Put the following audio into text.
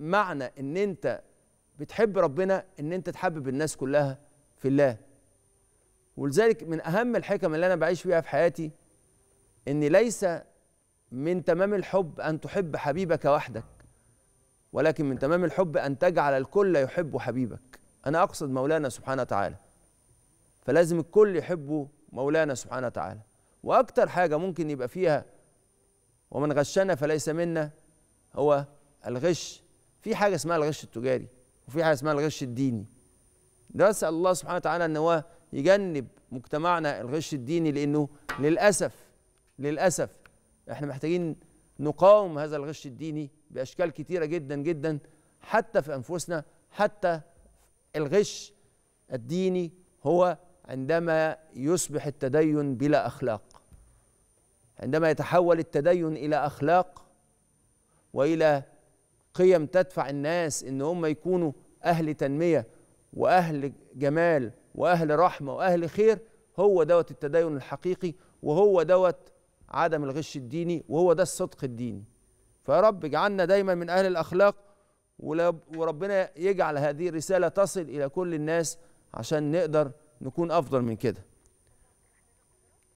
معنى ان انت بتحب ربنا ان انت تحبب الناس كلها في الله ولذلك من اهم الحكم اللي انا بعيش فيها في حياتي ان ليس من تمام الحب ان تحب حبيبك وحدك ولكن من تمام الحب ان تجعل الكل يحب حبيبك انا اقصد مولانا سبحانه وتعالى فلازم الكل يحبه مولانا سبحانه وتعالى واكتر حاجه ممكن يبقى فيها ومن غشنا فليس منا هو الغش في حاجه اسمها الغش التجاري وفي حاجه اسمها الغش الديني ده اسال الله سبحانه وتعالى ان هو يجنب مجتمعنا الغش الديني لانه للاسف للاسف احنا محتاجين نقاوم هذا الغش الديني باشكال كتيره جدا جدا حتى في انفسنا حتى الغش الديني هو عندما يصبح التدين بلا اخلاق عندما يتحول التدين الى اخلاق والى قيم تدفع الناس ان هم يكونوا اهل تنميه واهل جمال واهل رحمه واهل خير هو دوت التدين الحقيقي وهو دوت عدم الغش الديني وهو ده الصدق الديني فيا رب اجعلنا دايما من اهل الاخلاق وربنا يجعل هذه الرساله تصل الى كل الناس عشان نقدر نكون افضل من كده